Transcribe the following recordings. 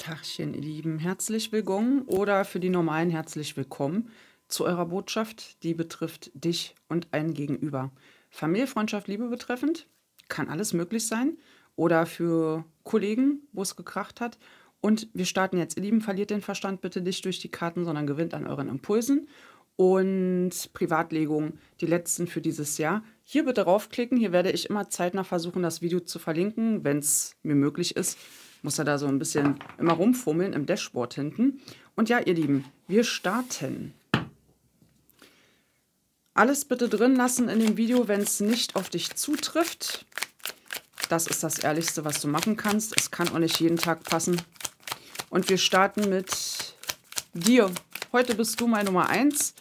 Tagchen, ihr Lieben. Herzlich willkommen oder für die normalen herzlich willkommen zu eurer Botschaft, die betrifft dich und ein Gegenüber. Familie, Freundschaft, Liebe betreffend kann alles möglich sein oder für Kollegen, wo es gekracht hat. Und wir starten jetzt. Ihr Lieben, verliert den Verstand bitte nicht durch die Karten, sondern gewinnt an euren Impulsen. Und Privatlegung, die letzten für dieses Jahr. Hier bitte raufklicken. Hier werde ich immer zeitnah versuchen, das Video zu verlinken, wenn es mir möglich ist muss er da so ein bisschen immer rumfummeln im Dashboard hinten. Und ja, ihr Lieben, wir starten. Alles bitte drin lassen in dem Video, wenn es nicht auf dich zutrifft. Das ist das Ehrlichste, was du machen kannst. Es kann auch nicht jeden Tag passen. Und wir starten mit dir. Heute bist du meine Nummer 1.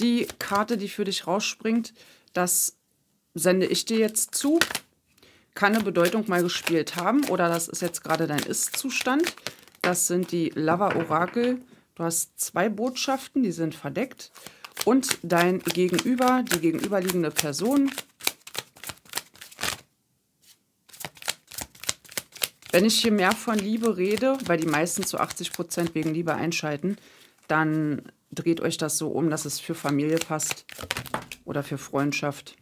Die Karte, die für dich rausspringt, das sende ich dir jetzt zu kann eine Bedeutung mal gespielt haben oder das ist jetzt gerade dein Ist-Zustand. Das sind die lover orakel Du hast zwei Botschaften, die sind verdeckt. Und dein Gegenüber, die gegenüberliegende Person. Wenn ich hier mehr von Liebe rede, weil die meisten zu 80% Prozent wegen Liebe einschalten, dann dreht euch das so um, dass es für Familie passt oder für Freundschaft.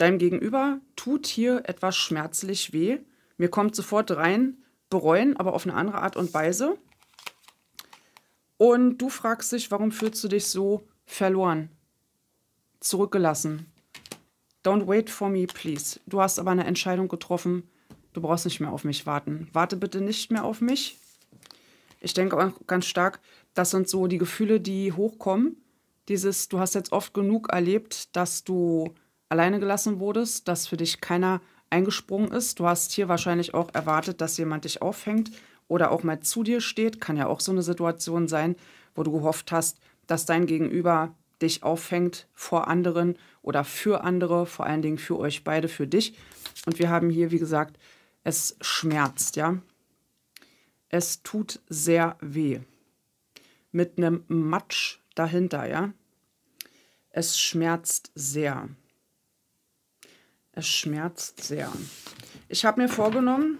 Deinem Gegenüber tut hier etwas schmerzlich weh. Mir kommt sofort rein, bereuen, aber auf eine andere Art und Weise. Und du fragst dich, warum fühlst du dich so verloren, zurückgelassen? Don't wait for me, please. Du hast aber eine Entscheidung getroffen. Du brauchst nicht mehr auf mich warten. Warte bitte nicht mehr auf mich. Ich denke auch ganz stark, das sind so die Gefühle, die hochkommen. Dieses, du hast jetzt oft genug erlebt, dass du alleine gelassen wurdest, dass für dich keiner eingesprungen ist. Du hast hier wahrscheinlich auch erwartet, dass jemand dich aufhängt oder auch mal zu dir steht. Kann ja auch so eine Situation sein, wo du gehofft hast, dass dein Gegenüber dich auffängt vor anderen oder für andere, vor allen Dingen für euch beide, für dich. Und wir haben hier, wie gesagt, es schmerzt, ja. Es tut sehr weh. Mit einem Matsch dahinter, ja. Es schmerzt sehr. Es schmerzt sehr. Ich habe mir vorgenommen,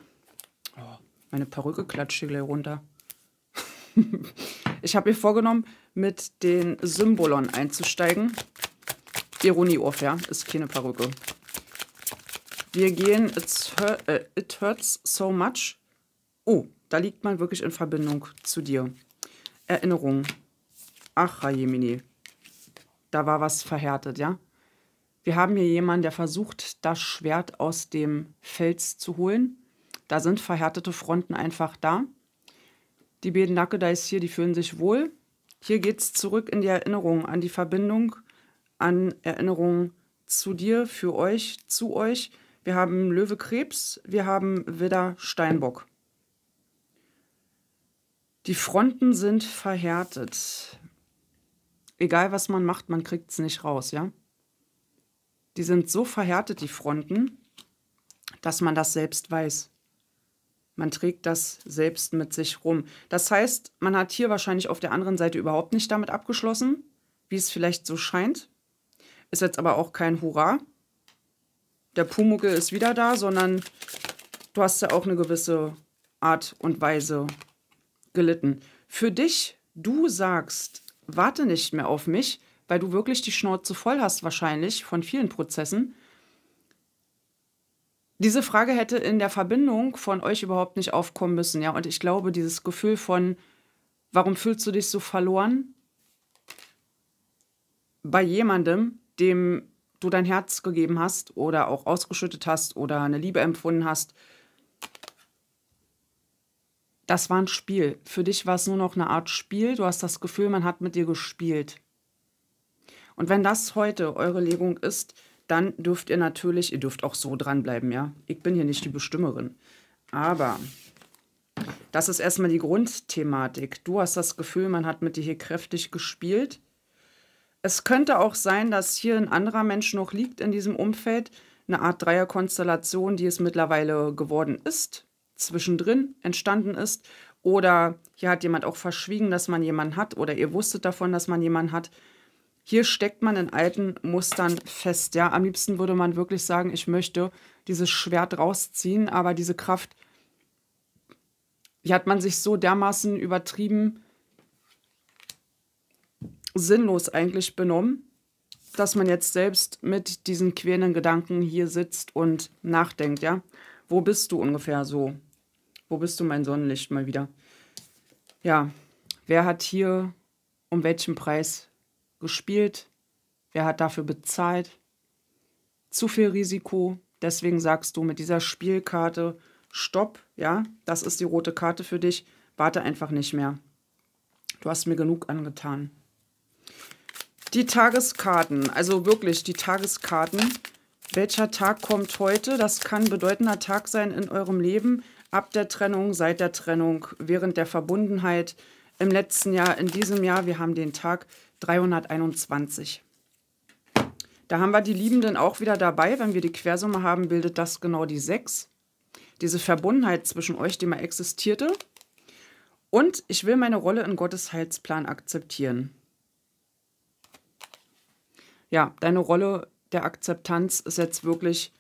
oh, meine Perücke klatscht hier gleich runter. ich habe mir vorgenommen, mit den Symbolon einzusteigen. Ironie off, ja, ist keine Perücke. Wir gehen It's hurt, äh, It Hurts So Much. Oh, da liegt man wirklich in Verbindung zu dir. Erinnerung. Ach, Jemini. Da war was verhärtet, ja? Wir haben hier jemanden, der versucht, das Schwert aus dem Fels zu holen. Da sind verhärtete Fronten einfach da. Die beiden ist hier, die fühlen sich wohl. Hier geht es zurück in die Erinnerung, an die Verbindung, an Erinnerungen zu dir, für euch, zu euch. Wir haben Löwe Krebs, wir haben Widder Steinbock. Die Fronten sind verhärtet. Egal was man macht, man kriegt es nicht raus, ja? die sind so verhärtet, die Fronten, dass man das selbst weiß. Man trägt das selbst mit sich rum. Das heißt, man hat hier wahrscheinlich auf der anderen Seite überhaupt nicht damit abgeschlossen, wie es vielleicht so scheint. Ist jetzt aber auch kein Hurra. Der Pumucke ist wieder da, sondern du hast ja auch eine gewisse Art und Weise gelitten. Für dich, du sagst, warte nicht mehr auf mich, weil du wirklich die Schnauze voll hast wahrscheinlich von vielen Prozessen. Diese Frage hätte in der Verbindung von euch überhaupt nicht aufkommen müssen, ja. Und ich glaube, dieses Gefühl von, warum fühlst du dich so verloren? Bei jemandem, dem du dein Herz gegeben hast oder auch ausgeschüttet hast oder eine Liebe empfunden hast, das war ein Spiel. Für dich war es nur noch eine Art Spiel. Du hast das Gefühl, man hat mit dir gespielt. Und wenn das heute eure Legung ist, dann dürft ihr natürlich, ihr dürft auch so dranbleiben, ja. Ich bin hier nicht die Bestimmerin. Aber das ist erstmal die Grundthematik. Du hast das Gefühl, man hat mit dir hier kräftig gespielt. Es könnte auch sein, dass hier ein anderer Mensch noch liegt in diesem Umfeld. Eine Art Dreierkonstellation, die es mittlerweile geworden ist, zwischendrin entstanden ist. Oder hier hat jemand auch verschwiegen, dass man jemanden hat. Oder ihr wusstet davon, dass man jemanden hat. Hier steckt man in alten Mustern fest. Ja, am liebsten würde man wirklich sagen, ich möchte dieses Schwert rausziehen, aber diese Kraft, die hat man sich so dermaßen übertrieben sinnlos eigentlich benommen, dass man jetzt selbst mit diesen quälenden Gedanken hier sitzt und nachdenkt, ja? Wo bist du ungefähr so? Wo bist du, mein Sonnenlicht, mal wieder? Ja, wer hat hier um welchen Preis gespielt, wer hat dafür bezahlt. Zu viel Risiko, deswegen sagst du mit dieser Spielkarte Stopp, ja, das ist die rote Karte für dich, warte einfach nicht mehr. Du hast mir genug angetan. Die Tageskarten, also wirklich die Tageskarten. Welcher Tag kommt heute? Das kann ein bedeutender Tag sein in eurem Leben. Ab der Trennung, seit der Trennung, während der Verbundenheit, im letzten Jahr, in diesem Jahr. Wir haben den Tag 321. Da haben wir die Liebenden auch wieder dabei. Wenn wir die Quersumme haben, bildet das genau die 6. Diese Verbundenheit zwischen euch, die mal existierte. Und ich will meine Rolle in Gottes Heilsplan akzeptieren. Ja, deine Rolle der Akzeptanz ist jetzt wirklich,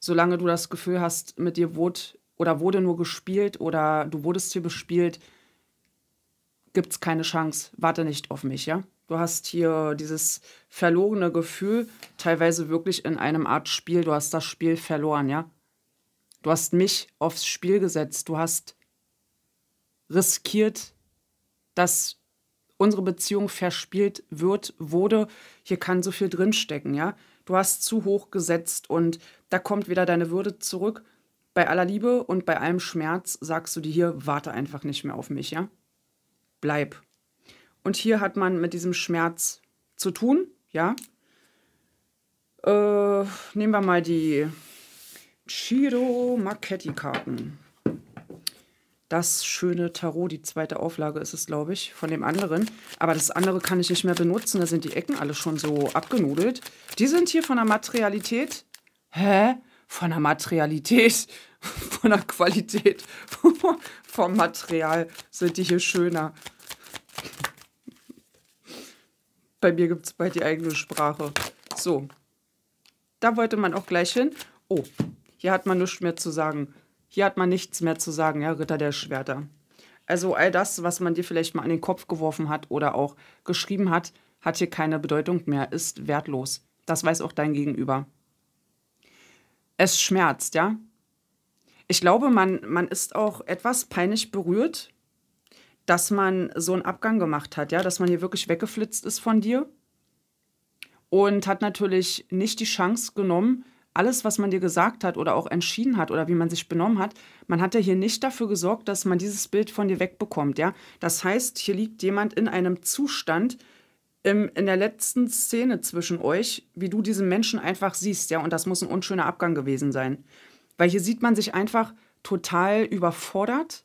solange du das Gefühl hast, mit dir wurde oder wurde nur gespielt oder du wurdest hier bespielt, gibt es keine Chance, warte nicht auf mich, ja? Du hast hier dieses verlorene Gefühl, teilweise wirklich in einem Art Spiel, du hast das Spiel verloren, ja? Du hast mich aufs Spiel gesetzt, du hast riskiert, dass unsere Beziehung verspielt wird, wurde. Hier kann so viel drinstecken, ja? Du hast zu hoch gesetzt und da kommt wieder deine Würde zurück. Bei aller Liebe und bei allem Schmerz sagst du dir hier, warte einfach nicht mehr auf mich, ja? bleib. Und hier hat man mit diesem Schmerz zu tun, ja. Äh, nehmen wir mal die Chiro Marchetti-Karten. Das schöne Tarot, die zweite Auflage ist es, glaube ich, von dem anderen. Aber das andere kann ich nicht mehr benutzen, da sind die Ecken alle schon so abgenudelt. Die sind hier von der Materialität. Hä? von der Materialität, von der Qualität, vom Material sind die hier schöner. Bei mir gibt es bald die eigene Sprache. So, da wollte man auch gleich hin. Oh, hier hat man nichts mehr zu sagen. Hier hat man nichts mehr zu sagen, ja, Ritter der Schwerter. Also all das, was man dir vielleicht mal an den Kopf geworfen hat oder auch geschrieben hat, hat hier keine Bedeutung mehr, ist wertlos. Das weiß auch dein Gegenüber es schmerzt, ja. Ich glaube, man, man ist auch etwas peinlich berührt, dass man so einen Abgang gemacht hat, ja, dass man hier wirklich weggeflitzt ist von dir und hat natürlich nicht die Chance genommen, alles, was man dir gesagt hat oder auch entschieden hat oder wie man sich benommen hat, man hat ja hier nicht dafür gesorgt, dass man dieses Bild von dir wegbekommt, ja. Das heißt, hier liegt jemand in einem Zustand, im, in der letzten Szene zwischen euch, wie du diesen Menschen einfach siehst, ja, und das muss ein unschöner Abgang gewesen sein. Weil hier sieht man sich einfach total überfordert.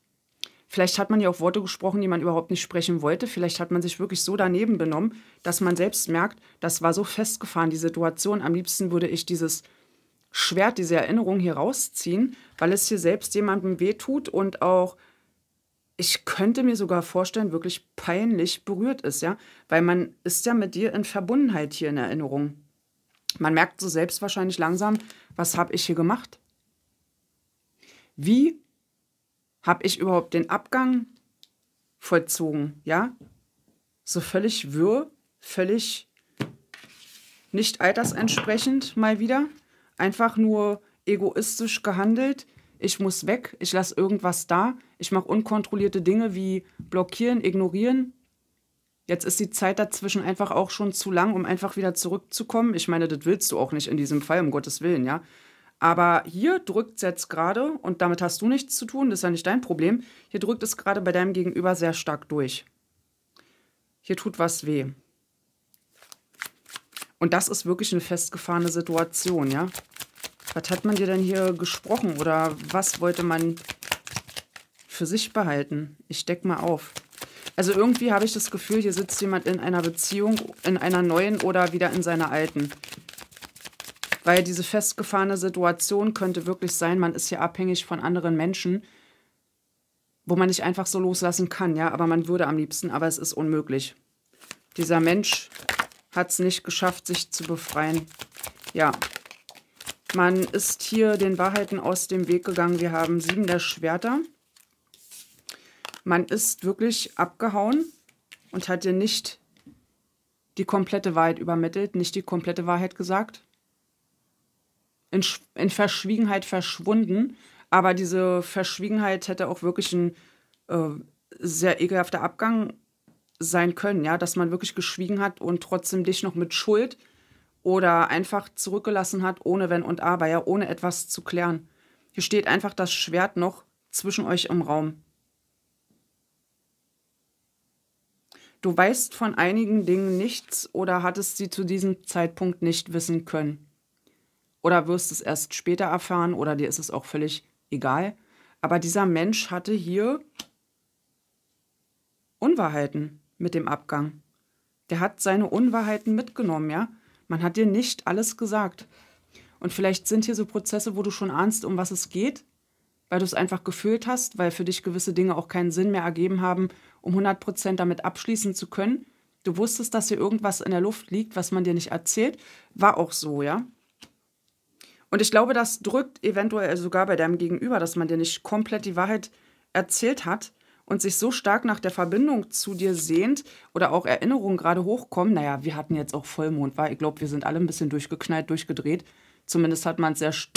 Vielleicht hat man ja auch Worte gesprochen, die man überhaupt nicht sprechen wollte. Vielleicht hat man sich wirklich so daneben benommen, dass man selbst merkt, das war so festgefahren, die Situation. Am liebsten würde ich dieses Schwert, diese Erinnerung hier rausziehen, weil es hier selbst jemandem wehtut und auch ich könnte mir sogar vorstellen, wirklich peinlich berührt ist, ja, weil man ist ja mit dir in Verbundenheit hier in Erinnerung. Man merkt so selbst wahrscheinlich langsam, was habe ich hier gemacht? Wie habe ich überhaupt den Abgang vollzogen, ja? So völlig wirr, völlig nicht altersentsprechend mal wieder, einfach nur egoistisch gehandelt, ich muss weg, ich lasse irgendwas da, ich mache unkontrollierte Dinge wie blockieren, ignorieren. Jetzt ist die Zeit dazwischen einfach auch schon zu lang, um einfach wieder zurückzukommen. Ich meine, das willst du auch nicht in diesem Fall, um Gottes Willen, ja. Aber hier drückt es jetzt gerade, und damit hast du nichts zu tun, das ist ja nicht dein Problem, hier drückt es gerade bei deinem Gegenüber sehr stark durch. Hier tut was weh. Und das ist wirklich eine festgefahrene Situation, ja. Was hat man dir denn hier gesprochen oder was wollte man für sich behalten? Ich deck mal auf. Also irgendwie habe ich das Gefühl, hier sitzt jemand in einer Beziehung, in einer neuen oder wieder in seiner alten. Weil diese festgefahrene Situation könnte wirklich sein, man ist hier abhängig von anderen Menschen, wo man nicht einfach so loslassen kann, ja, aber man würde am liebsten, aber es ist unmöglich. Dieser Mensch hat es nicht geschafft, sich zu befreien. Ja, man ist hier den Wahrheiten aus dem Weg gegangen. Wir haben sieben der Schwerter. Man ist wirklich abgehauen und hat dir nicht die komplette Wahrheit übermittelt, nicht die komplette Wahrheit gesagt. In, in Verschwiegenheit verschwunden. Aber diese Verschwiegenheit hätte auch wirklich ein äh, sehr ekelhafter Abgang sein können, ja, dass man wirklich geschwiegen hat und trotzdem dich noch mit Schuld oder einfach zurückgelassen hat, ohne Wenn und Aber, ja, ohne etwas zu klären. Hier steht einfach das Schwert noch zwischen euch im Raum. Du weißt von einigen Dingen nichts oder hattest sie zu diesem Zeitpunkt nicht wissen können. Oder wirst es erst später erfahren oder dir ist es auch völlig egal. Aber dieser Mensch hatte hier Unwahrheiten mit dem Abgang. Der hat seine Unwahrheiten mitgenommen, ja. Man hat dir nicht alles gesagt. Und vielleicht sind hier so Prozesse, wo du schon ahnst, um was es geht, weil du es einfach gefühlt hast, weil für dich gewisse Dinge auch keinen Sinn mehr ergeben haben, um 100% damit abschließen zu können. Du wusstest, dass hier irgendwas in der Luft liegt, was man dir nicht erzählt. War auch so, ja. Und ich glaube, das drückt eventuell sogar bei deinem Gegenüber, dass man dir nicht komplett die Wahrheit erzählt hat, und sich so stark nach der Verbindung zu dir sehnt oder auch Erinnerungen gerade hochkommen, naja, wir hatten jetzt auch Vollmond, war ich glaube, wir sind alle ein bisschen durchgeknallt, durchgedreht. Zumindest hat man es sehr, st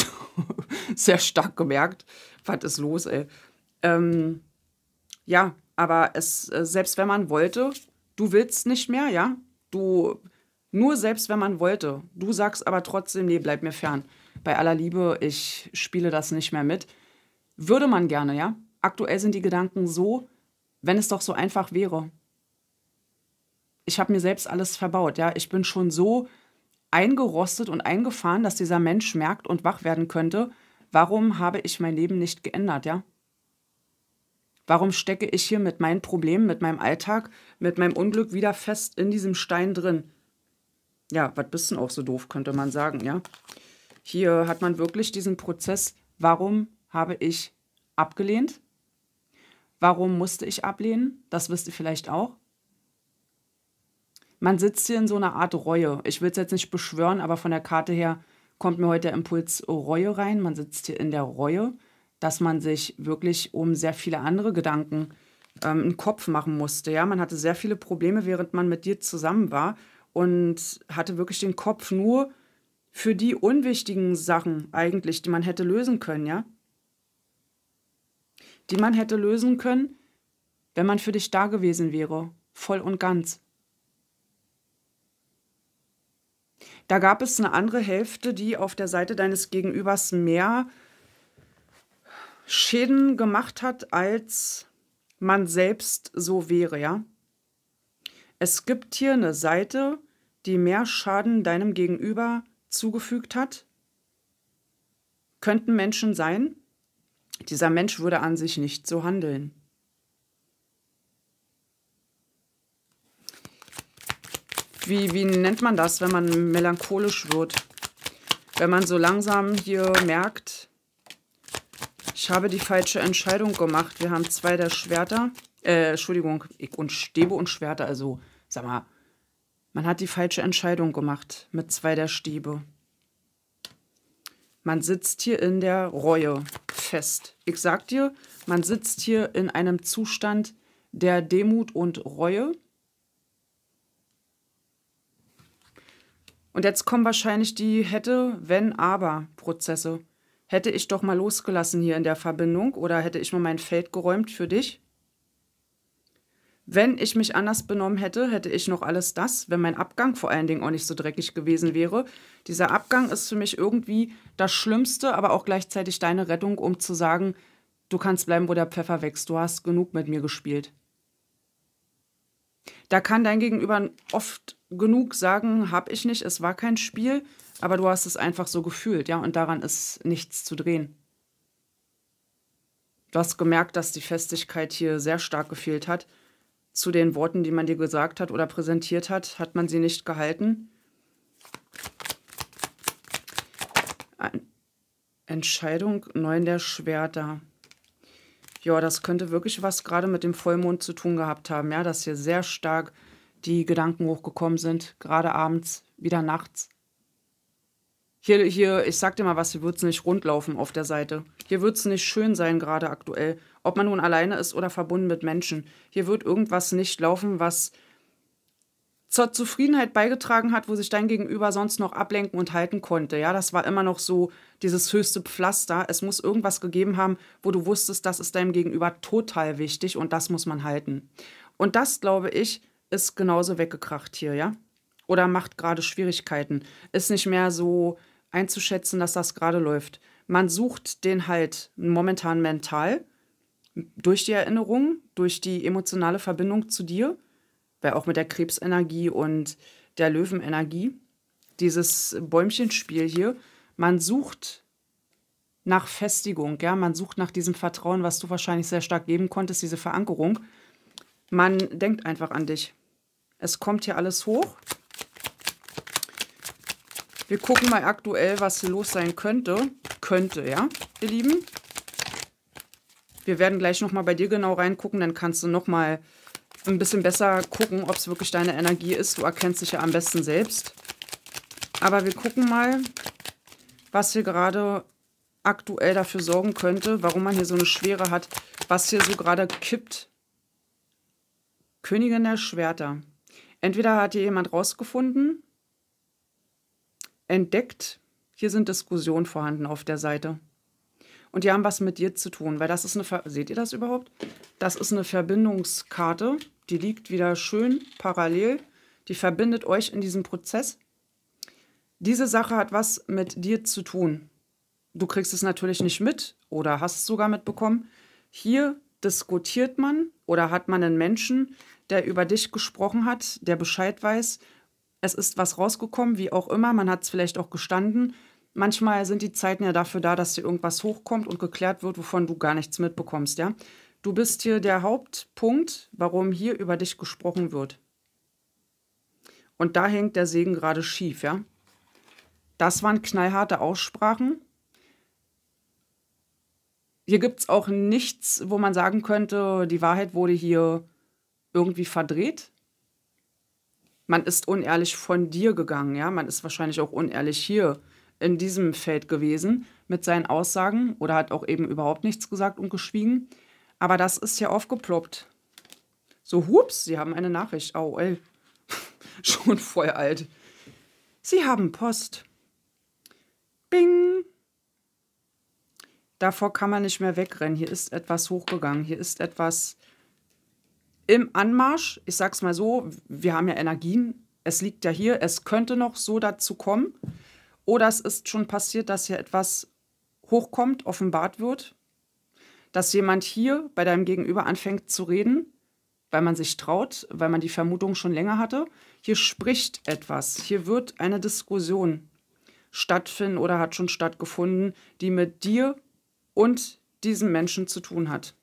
sehr stark gemerkt. Was ist los, ey? Ähm, ja, aber es, äh, selbst wenn man wollte, du willst nicht mehr, ja? Du, nur selbst wenn man wollte. Du sagst aber trotzdem, nee, bleib mir fern. Bei aller Liebe, ich spiele das nicht mehr mit. Würde man gerne, ja? aktuell sind die Gedanken so, wenn es doch so einfach wäre. Ich habe mir selbst alles verbaut, ja. Ich bin schon so eingerostet und eingefahren, dass dieser Mensch merkt und wach werden könnte, warum habe ich mein Leben nicht geändert, ja? Warum stecke ich hier mit meinen Problemen, mit meinem Alltag, mit meinem Unglück wieder fest in diesem Stein drin? Ja, was bist denn auch so doof, könnte man sagen, ja? Hier hat man wirklich diesen Prozess, warum habe ich abgelehnt? Warum musste ich ablehnen? Das wisst ihr vielleicht auch. Man sitzt hier in so einer Art Reue. Ich will es jetzt nicht beschwören, aber von der Karte her kommt mir heute der Impuls Reue rein. Man sitzt hier in der Reue, dass man sich wirklich um sehr viele andere Gedanken ähm, einen Kopf machen musste. Ja, man hatte sehr viele Probleme, während man mit dir zusammen war und hatte wirklich den Kopf nur für die unwichtigen Sachen eigentlich, die man hätte lösen können, ja die man hätte lösen können, wenn man für dich da gewesen wäre, voll und ganz. Da gab es eine andere Hälfte, die auf der Seite deines Gegenübers mehr Schäden gemacht hat, als man selbst so wäre, ja? Es gibt hier eine Seite, die mehr Schaden deinem Gegenüber zugefügt hat. Könnten Menschen sein, dieser Mensch würde an sich nicht so handeln. Wie, wie nennt man das, wenn man melancholisch wird? Wenn man so langsam hier merkt, ich habe die falsche Entscheidung gemacht. Wir haben zwei der Schwerter. Äh, Entschuldigung, ich und Stäbe und Schwerter. Also, sag mal, man hat die falsche Entscheidung gemacht mit zwei der Stäbe. Man sitzt hier in der Reue fest. Ich sag dir, man sitzt hier in einem Zustand der Demut und Reue. Und jetzt kommen wahrscheinlich die hätte, wenn, aber Prozesse. Hätte ich doch mal losgelassen hier in der Verbindung oder hätte ich mal mein Feld geräumt für dich? Wenn ich mich anders benommen hätte, hätte ich noch alles das, wenn mein Abgang vor allen Dingen auch nicht so dreckig gewesen wäre. Dieser Abgang ist für mich irgendwie das Schlimmste, aber auch gleichzeitig deine Rettung, um zu sagen, du kannst bleiben, wo der Pfeffer wächst, du hast genug mit mir gespielt. Da kann dein Gegenüber oft genug sagen, hab ich nicht, es war kein Spiel, aber du hast es einfach so gefühlt, ja, und daran ist nichts zu drehen. Du hast gemerkt, dass die Festigkeit hier sehr stark gefehlt hat zu den Worten, die man dir gesagt hat oder präsentiert hat, hat man sie nicht gehalten. Entscheidung 9 der Schwerter. Ja, das könnte wirklich was gerade mit dem Vollmond zu tun gehabt haben, ja, dass hier sehr stark die Gedanken hochgekommen sind, gerade abends, wieder nachts. Hier, hier, ich sag dir mal was, hier wird es nicht rundlaufen auf der Seite. Hier wird es nicht schön sein, gerade aktuell ob man nun alleine ist oder verbunden mit Menschen. Hier wird irgendwas nicht laufen, was zur Zufriedenheit beigetragen hat, wo sich dein Gegenüber sonst noch ablenken und halten konnte. Ja, das war immer noch so dieses höchste Pflaster. Es muss irgendwas gegeben haben, wo du wusstest, das ist deinem Gegenüber total wichtig und das muss man halten. Und das, glaube ich, ist genauso weggekracht hier, ja? Oder macht gerade Schwierigkeiten. Ist nicht mehr so einzuschätzen, dass das gerade läuft. Man sucht den halt momentan mental durch die Erinnerung, durch die emotionale Verbindung zu dir, weil auch mit der Krebsenergie und der Löwenenergie, dieses Bäumchenspiel hier, man sucht nach Festigung, ja, man sucht nach diesem Vertrauen, was du wahrscheinlich sehr stark geben konntest, diese Verankerung. Man denkt einfach an dich. Es kommt hier alles hoch. Wir gucken mal aktuell, was los sein könnte. Könnte, ja, ihr Lieben. Wir werden gleich nochmal bei dir genau reingucken, dann kannst du nochmal ein bisschen besser gucken, ob es wirklich deine Energie ist. Du erkennst dich ja am besten selbst. Aber wir gucken mal, was hier gerade aktuell dafür sorgen könnte, warum man hier so eine Schwere hat, was hier so gerade kippt. Königin der Schwerter. Entweder hat hier jemand rausgefunden, entdeckt, hier sind Diskussionen vorhanden auf der Seite und die haben was mit dir zu tun, weil das ist eine, Ver seht ihr das überhaupt? Das ist eine Verbindungskarte, die liegt wieder schön parallel, die verbindet euch in diesem Prozess. Diese Sache hat was mit dir zu tun. Du kriegst es natürlich nicht mit oder hast es sogar mitbekommen. Hier diskutiert man oder hat man einen Menschen, der über dich gesprochen hat, der Bescheid weiß. Es ist was rausgekommen, wie auch immer. Man hat es vielleicht auch gestanden. Manchmal sind die Zeiten ja dafür da, dass dir irgendwas hochkommt und geklärt wird, wovon du gar nichts mitbekommst, ja? Du bist hier der Hauptpunkt, warum hier über dich gesprochen wird. Und da hängt der Segen gerade schief, ja? Das waren knallharte Aussprachen. Hier gibt es auch nichts, wo man sagen könnte, die Wahrheit wurde hier irgendwie verdreht. Man ist unehrlich von dir gegangen, ja? Man ist wahrscheinlich auch unehrlich hier in diesem Feld gewesen mit seinen Aussagen oder hat auch eben überhaupt nichts gesagt und geschwiegen. Aber das ist ja aufgeploppt. So, hups, Sie haben eine Nachricht. Au, ey. Schon voll alt. Sie haben Post. Bing. Davor kann man nicht mehr wegrennen. Hier ist etwas hochgegangen. Hier ist etwas im Anmarsch. Ich sag's mal so, wir haben ja Energien. Es liegt ja hier. Es könnte noch so dazu kommen. Oder es ist schon passiert, dass hier etwas hochkommt, offenbart wird, dass jemand hier bei deinem Gegenüber anfängt zu reden, weil man sich traut, weil man die Vermutung schon länger hatte. Hier spricht etwas, hier wird eine Diskussion stattfinden oder hat schon stattgefunden, die mit dir und diesem Menschen zu tun hat.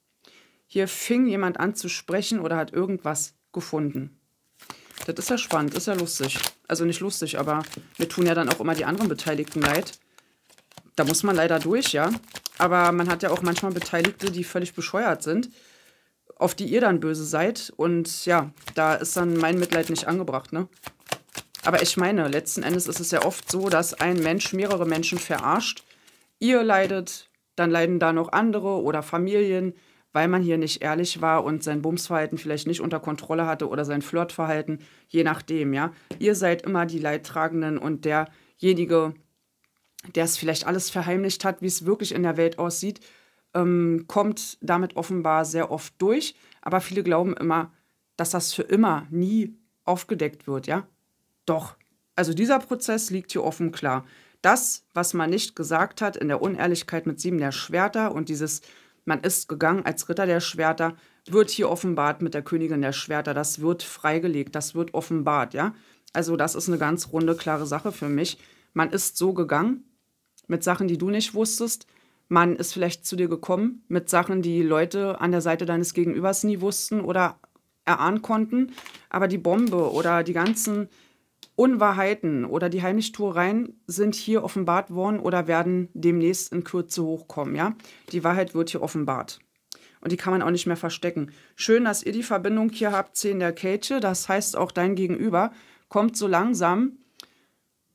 Hier fing jemand an zu sprechen oder hat irgendwas gefunden. Das ist ja spannend, ist ja lustig also nicht lustig, aber mir tun ja dann auch immer die anderen Beteiligten leid. Da muss man leider durch, ja. Aber man hat ja auch manchmal Beteiligte, die völlig bescheuert sind, auf die ihr dann böse seid. Und ja, da ist dann mein Mitleid nicht angebracht, ne? Aber ich meine, letzten Endes ist es ja oft so, dass ein Mensch mehrere Menschen verarscht. Ihr leidet, dann leiden da noch andere oder Familien weil man hier nicht ehrlich war und sein Bumsverhalten vielleicht nicht unter Kontrolle hatte oder sein Flirtverhalten, je nachdem, ja. Ihr seid immer die Leidtragenden und derjenige, der es vielleicht alles verheimlicht hat, wie es wirklich in der Welt aussieht, ähm, kommt damit offenbar sehr oft durch. Aber viele glauben immer, dass das für immer nie aufgedeckt wird, ja. Doch. Also dieser Prozess liegt hier offen klar. Das, was man nicht gesagt hat in der Unehrlichkeit mit sieben der Schwerter und dieses man ist gegangen als Ritter der Schwerter, wird hier offenbart mit der Königin der Schwerter, das wird freigelegt, das wird offenbart, ja. Also das ist eine ganz runde, klare Sache für mich. Man ist so gegangen mit Sachen, die du nicht wusstest. Man ist vielleicht zu dir gekommen mit Sachen, die Leute an der Seite deines Gegenübers nie wussten oder erahnen konnten. Aber die Bombe oder die ganzen Unwahrheiten oder die Heimlichtuereien sind hier offenbart worden oder werden demnächst in Kürze hochkommen. Ja? Die Wahrheit wird hier offenbart. Und die kann man auch nicht mehr verstecken. Schön, dass ihr die Verbindung hier habt, 10 der Kälte. Das heißt, auch dein Gegenüber kommt so langsam,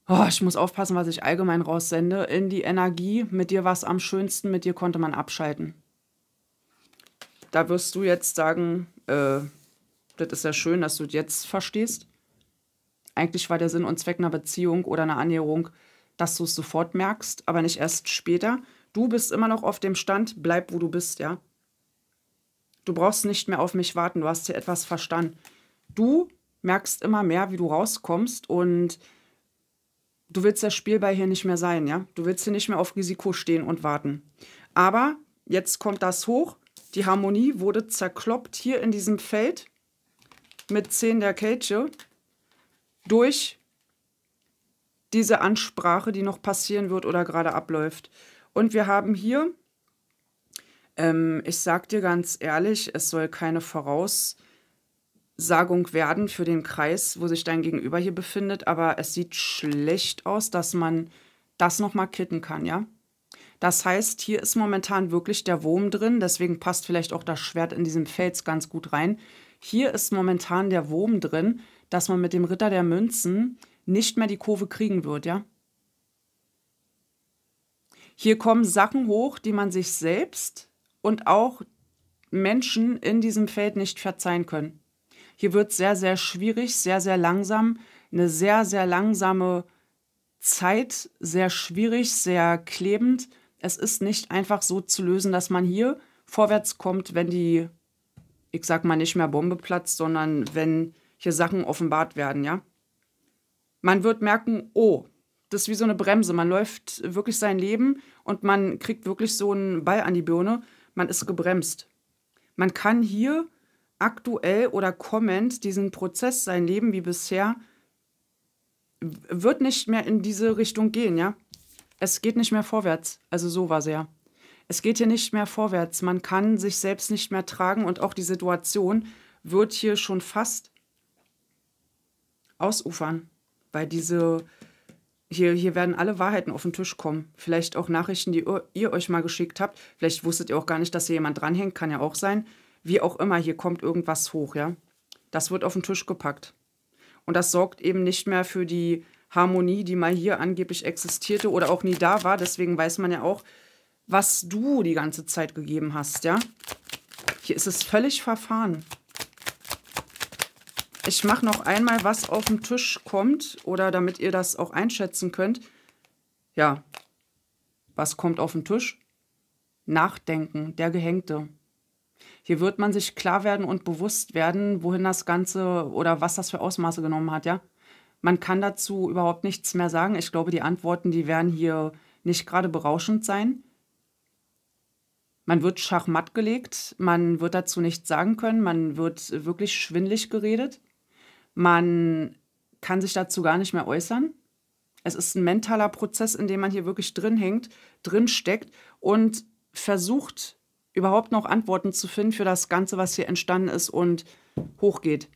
oh, ich muss aufpassen, was ich allgemein raussende, in die Energie. Mit dir war es am schönsten, mit dir konnte man abschalten. Da wirst du jetzt sagen, äh, das ist ja schön, dass du jetzt verstehst. Eigentlich war der Sinn und Zweck einer Beziehung oder einer Annäherung, dass du es sofort merkst, aber nicht erst später. Du bist immer noch auf dem Stand, bleib wo du bist, ja. Du brauchst nicht mehr auf mich warten, du hast hier etwas verstanden. Du merkst immer mehr, wie du rauskommst und du willst das Spiel bei hier nicht mehr sein, ja. Du willst hier nicht mehr auf Risiko stehen und warten. Aber jetzt kommt das hoch. Die Harmonie wurde zerkloppt hier in diesem Feld mit 10 der Kelche durch diese Ansprache, die noch passieren wird oder gerade abläuft. Und wir haben hier, ähm, ich sag dir ganz ehrlich, es soll keine Voraussagung werden für den Kreis, wo sich dein Gegenüber hier befindet, aber es sieht schlecht aus, dass man das nochmal kitten kann, ja? Das heißt, hier ist momentan wirklich der Wurm drin, deswegen passt vielleicht auch das Schwert in diesem Fels ganz gut rein. Hier ist momentan der Wurm drin, dass man mit dem Ritter der Münzen nicht mehr die Kurve kriegen wird, ja? Hier kommen Sachen hoch, die man sich selbst und auch Menschen in diesem Feld nicht verzeihen können. Hier wird sehr, sehr schwierig, sehr, sehr langsam, eine sehr, sehr langsame Zeit, sehr schwierig, sehr klebend. Es ist nicht einfach so zu lösen, dass man hier vorwärts kommt, wenn die, ich sag mal, nicht mehr Bombe platzt, sondern wenn hier Sachen offenbart werden, ja. Man wird merken, oh, das ist wie so eine Bremse. Man läuft wirklich sein Leben und man kriegt wirklich so einen Ball an die Birne. Man ist gebremst. Man kann hier aktuell oder kommend diesen Prozess, sein Leben wie bisher, wird nicht mehr in diese Richtung gehen, ja. Es geht nicht mehr vorwärts. Also so war es ja. Es geht hier nicht mehr vorwärts. Man kann sich selbst nicht mehr tragen und auch die Situation wird hier schon fast ausufern, weil diese hier, hier werden alle Wahrheiten auf den Tisch kommen. Vielleicht auch Nachrichten, die ihr euch mal geschickt habt. Vielleicht wusstet ihr auch gar nicht, dass hier jemand dranhängt, kann ja auch sein. Wie auch immer, hier kommt irgendwas hoch, ja. Das wird auf den Tisch gepackt. Und das sorgt eben nicht mehr für die Harmonie, die mal hier angeblich existierte oder auch nie da war. Deswegen weiß man ja auch, was du die ganze Zeit gegeben hast, ja. Hier ist es völlig verfahren. Ich mache noch einmal, was auf den Tisch kommt, oder damit ihr das auch einschätzen könnt. Ja, was kommt auf den Tisch? Nachdenken, der Gehängte. Hier wird man sich klar werden und bewusst werden, wohin das Ganze oder was das für Ausmaße genommen hat, ja? Man kann dazu überhaupt nichts mehr sagen. Ich glaube, die Antworten, die werden hier nicht gerade berauschend sein. Man wird schachmatt gelegt, man wird dazu nichts sagen können, man wird wirklich schwindlig geredet. Man kann sich dazu gar nicht mehr äußern. Es ist ein mentaler Prozess, in dem man hier wirklich drin hängt, drin steckt und versucht, überhaupt noch Antworten zu finden für das Ganze, was hier entstanden ist und hochgeht.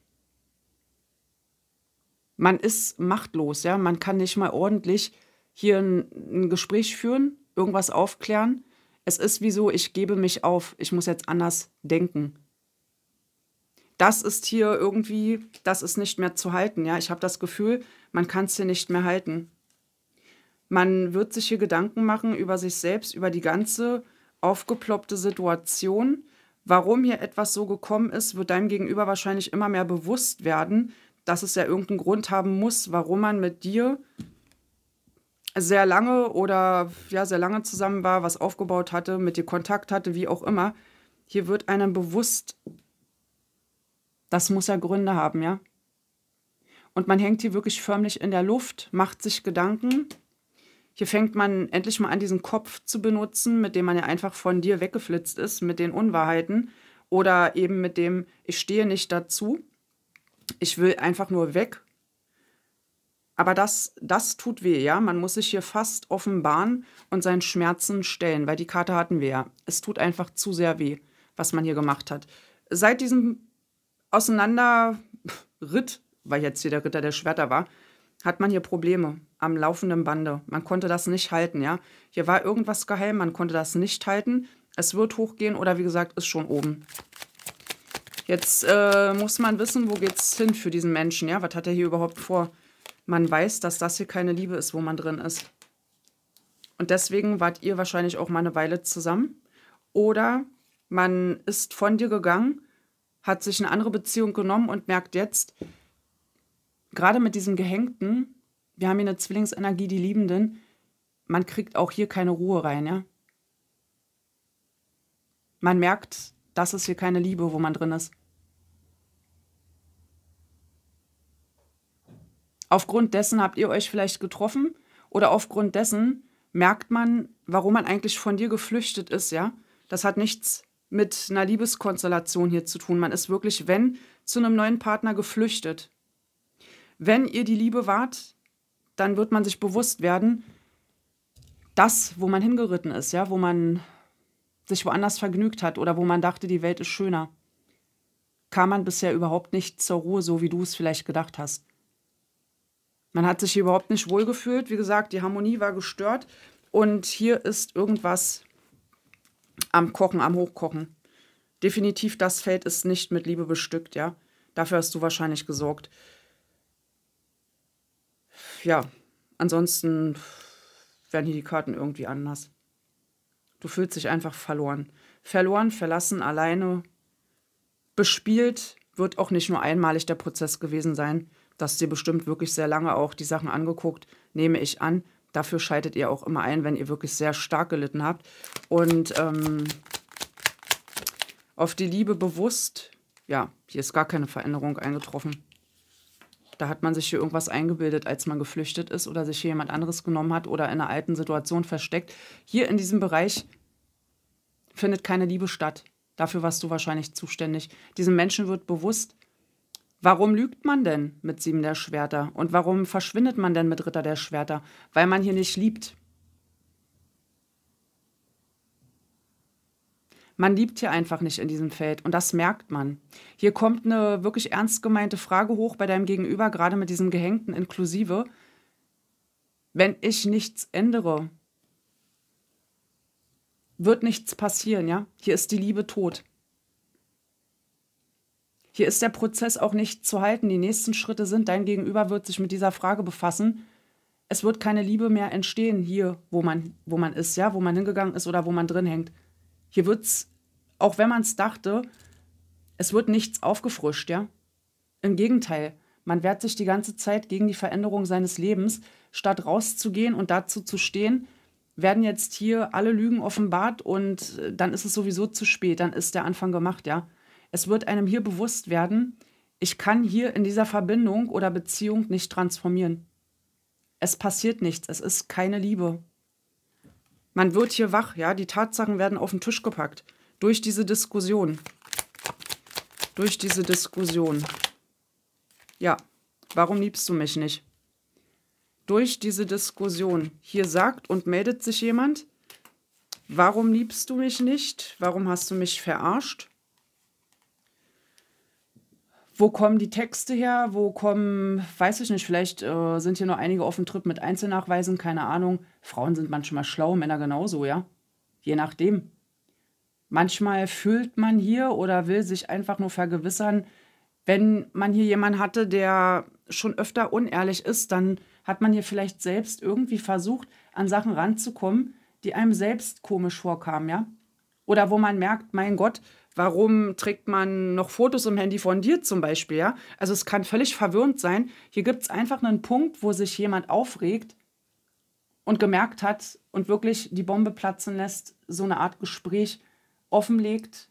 Man ist machtlos, ja. Man kann nicht mal ordentlich hier ein, ein Gespräch führen, irgendwas aufklären. Es ist wie so, ich gebe mich auf, ich muss jetzt anders denken das ist hier irgendwie, das ist nicht mehr zu halten. Ja, ich habe das Gefühl, man kann es hier nicht mehr halten. Man wird sich hier Gedanken machen über sich selbst, über die ganze aufgeploppte Situation. Warum hier etwas so gekommen ist, wird deinem Gegenüber wahrscheinlich immer mehr bewusst werden, dass es ja irgendeinen Grund haben muss, warum man mit dir sehr lange oder ja, sehr lange zusammen war, was aufgebaut hatte, mit dir Kontakt hatte, wie auch immer. Hier wird einem bewusst, das muss ja Gründe haben, ja. Und man hängt hier wirklich förmlich in der Luft, macht sich Gedanken. Hier fängt man endlich mal an, diesen Kopf zu benutzen, mit dem man ja einfach von dir weggeflitzt ist, mit den Unwahrheiten oder eben mit dem, ich stehe nicht dazu, ich will einfach nur weg. Aber das, das tut weh, ja. Man muss sich hier fast offenbaren und seinen Schmerzen stellen, weil die Karte hatten wir ja. Es tut einfach zu sehr weh, was man hier gemacht hat. Seit diesem auseinanderritt, weil jetzt hier der Ritter der Schwerter war, hat man hier Probleme am laufenden Bande. Man konnte das nicht halten, ja. Hier war irgendwas geheim, man konnte das nicht halten. Es wird hochgehen oder wie gesagt, ist schon oben. Jetzt äh, muss man wissen, wo geht's hin für diesen Menschen, ja. Was hat er hier überhaupt vor? Man weiß, dass das hier keine Liebe ist, wo man drin ist. Und deswegen wart ihr wahrscheinlich auch mal eine Weile zusammen. Oder man ist von dir gegangen hat sich eine andere Beziehung genommen und merkt jetzt, gerade mit diesem Gehängten, wir haben hier eine Zwillingsenergie, die Liebenden, man kriegt auch hier keine Ruhe rein, ja. Man merkt, das ist hier keine Liebe, wo man drin ist. Aufgrund dessen habt ihr euch vielleicht getroffen oder aufgrund dessen merkt man, warum man eigentlich von dir geflüchtet ist, ja. Das hat nichts mit einer Liebeskonstellation hier zu tun. Man ist wirklich, wenn, zu einem neuen Partner geflüchtet. Wenn ihr die Liebe wart, dann wird man sich bewusst werden, das, wo man hingeritten ist, ja, wo man sich woanders vergnügt hat oder wo man dachte, die Welt ist schöner, kam man bisher überhaupt nicht zur Ruhe, so wie du es vielleicht gedacht hast. Man hat sich hier überhaupt nicht wohlgefühlt. Wie gesagt, die Harmonie war gestört und hier ist irgendwas am Kochen, am Hochkochen. Definitiv, das Feld ist nicht mit Liebe bestückt, ja. Dafür hast du wahrscheinlich gesorgt. Ja, ansonsten werden hier die Karten irgendwie anders. Du fühlst dich einfach verloren. Verloren, verlassen, alleine, bespielt, wird auch nicht nur einmalig der Prozess gewesen sein. Das dir bestimmt wirklich sehr lange auch die Sachen angeguckt, nehme ich an, dafür schaltet ihr auch immer ein, wenn ihr wirklich sehr stark gelitten habt. Und ähm, auf die Liebe bewusst, ja, hier ist gar keine Veränderung eingetroffen. Da hat man sich hier irgendwas eingebildet, als man geflüchtet ist oder sich hier jemand anderes genommen hat oder in einer alten Situation versteckt. Hier in diesem Bereich findet keine Liebe statt. Dafür warst du wahrscheinlich zuständig. Diesem Menschen wird bewusst, Warum lügt man denn mit Sieben der Schwerter? Und warum verschwindet man denn mit Ritter der Schwerter? Weil man hier nicht liebt. Man liebt hier einfach nicht in diesem Feld und das merkt man. Hier kommt eine wirklich ernst gemeinte Frage hoch bei deinem Gegenüber, gerade mit diesem Gehängten inklusive. Wenn ich nichts ändere, wird nichts passieren, ja? Hier ist die Liebe tot. Hier ist der Prozess auch nicht zu halten. Die nächsten Schritte sind, dein Gegenüber wird sich mit dieser Frage befassen. Es wird keine Liebe mehr entstehen hier, wo man, wo man ist, ja, wo man hingegangen ist oder wo man drin hängt. Hier wird es, auch wenn man es dachte, es wird nichts aufgefrischt, ja. Im Gegenteil, man wehrt sich die ganze Zeit gegen die Veränderung seines Lebens. Statt rauszugehen und dazu zu stehen, werden jetzt hier alle Lügen offenbart und äh, dann ist es sowieso zu spät, dann ist der Anfang gemacht, ja. Es wird einem hier bewusst werden, ich kann hier in dieser Verbindung oder Beziehung nicht transformieren. Es passiert nichts, es ist keine Liebe. Man wird hier wach, ja, die Tatsachen werden auf den Tisch gepackt durch diese Diskussion. Durch diese Diskussion. Ja, warum liebst du mich nicht? Durch diese Diskussion. Hier sagt und meldet sich jemand, warum liebst du mich nicht? Warum hast du mich verarscht? wo kommen die Texte her, wo kommen, weiß ich nicht, vielleicht äh, sind hier nur einige auf dem Trip mit Einzelnachweisen, keine Ahnung. Frauen sind manchmal schlau, Männer genauso, ja. Je nachdem. Manchmal fühlt man hier oder will sich einfach nur vergewissern, wenn man hier jemanden hatte, der schon öfter unehrlich ist, dann hat man hier vielleicht selbst irgendwie versucht, an Sachen ranzukommen, die einem selbst komisch vorkamen, ja? Oder wo man merkt, mein Gott, Warum trägt man noch Fotos im Handy von dir zum Beispiel? Ja? Also es kann völlig verwirrend sein. Hier gibt es einfach einen Punkt, wo sich jemand aufregt und gemerkt hat und wirklich die Bombe platzen lässt, so eine Art Gespräch offenlegt.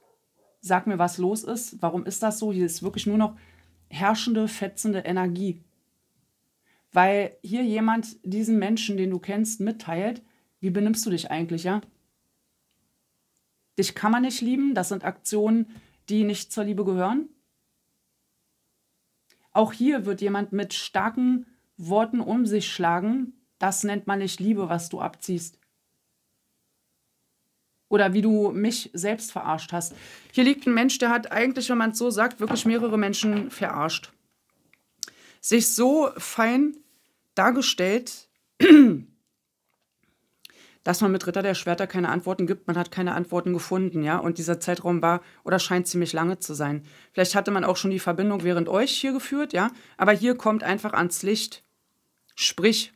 Sag mir, was los ist. Warum ist das so? Hier ist wirklich nur noch herrschende, fetzende Energie. Weil hier jemand diesen Menschen, den du kennst, mitteilt, wie benimmst du dich eigentlich, ja? Dich kann man nicht lieben. Das sind Aktionen, die nicht zur Liebe gehören. Auch hier wird jemand mit starken Worten um sich schlagen. Das nennt man nicht Liebe, was du abziehst. Oder wie du mich selbst verarscht hast. Hier liegt ein Mensch, der hat eigentlich, wenn man es so sagt, wirklich mehrere Menschen verarscht. Sich so fein dargestellt, dass man mit Ritter der Schwerter keine Antworten gibt. Man hat keine Antworten gefunden, ja. Und dieser Zeitraum war oder scheint ziemlich lange zu sein. Vielleicht hatte man auch schon die Verbindung während euch hier geführt, ja. Aber hier kommt einfach ans Licht, sprich,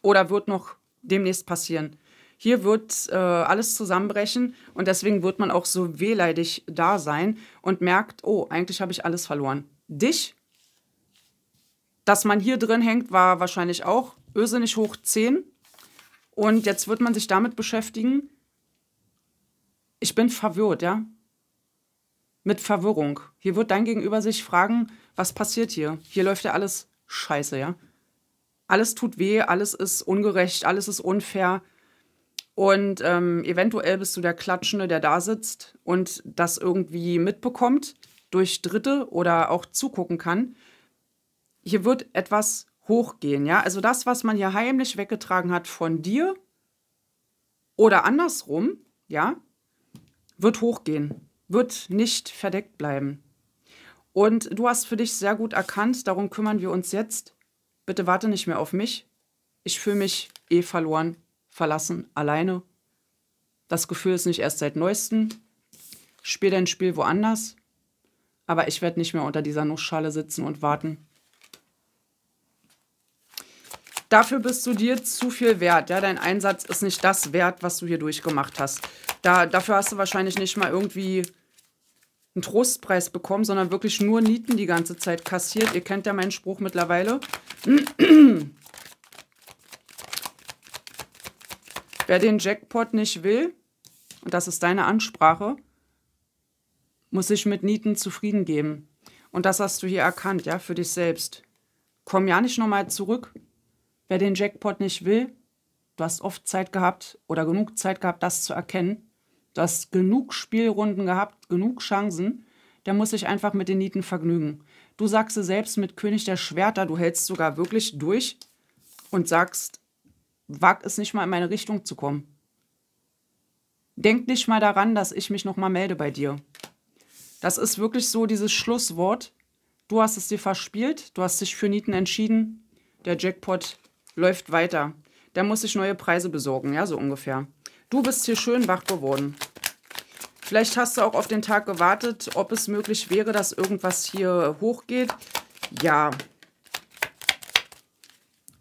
oder wird noch demnächst passieren. Hier wird äh, alles zusammenbrechen und deswegen wird man auch so wehleidig da sein und merkt, oh, eigentlich habe ich alles verloren. Dich, dass man hier drin hängt, war wahrscheinlich auch irrsinnig hoch 10 und jetzt wird man sich damit beschäftigen, ich bin verwirrt, ja? Mit Verwirrung. Hier wird dein Gegenüber sich fragen, was passiert hier? Hier läuft ja alles scheiße, ja? Alles tut weh, alles ist ungerecht, alles ist unfair. Und ähm, eventuell bist du der Klatschende, der da sitzt und das irgendwie mitbekommt, durch Dritte oder auch zugucken kann. Hier wird etwas hochgehen, ja? Also das, was man hier heimlich weggetragen hat von dir oder andersrum, ja, wird hochgehen, wird nicht verdeckt bleiben. Und du hast für dich sehr gut erkannt, darum kümmern wir uns jetzt. Bitte warte nicht mehr auf mich. Ich fühle mich eh verloren, verlassen, alleine. Das Gefühl ist nicht erst seit neuestem. Spiel dein Spiel woanders. Aber ich werde nicht mehr unter dieser Nussschale sitzen und warten. Dafür bist du dir zu viel wert. Ja, dein Einsatz ist nicht das wert, was du hier durchgemacht hast. Da, dafür hast du wahrscheinlich nicht mal irgendwie einen Trostpreis bekommen, sondern wirklich nur Nieten die ganze Zeit kassiert. Ihr kennt ja meinen Spruch mittlerweile. Wer den Jackpot nicht will, und das ist deine Ansprache, muss sich mit Nieten zufrieden geben. Und das hast du hier erkannt, ja, für dich selbst. Komm ja nicht nochmal zurück Wer den Jackpot nicht will, du hast oft Zeit gehabt oder genug Zeit gehabt, das zu erkennen. Du hast genug Spielrunden gehabt, genug Chancen. Der muss sich einfach mit den Nieten vergnügen. Du sagst dir selbst mit König der Schwerter, du hältst sogar wirklich durch und sagst, wag es nicht mal in meine Richtung zu kommen. Denk nicht mal daran, dass ich mich nochmal melde bei dir. Das ist wirklich so dieses Schlusswort. Du hast es dir verspielt, du hast dich für Nieten entschieden. Der Jackpot läuft weiter. Der muss sich neue Preise besorgen, ja, so ungefähr. Du bist hier schön wach geworden. Vielleicht hast du auch auf den Tag gewartet, ob es möglich wäre, dass irgendwas hier hochgeht. Ja.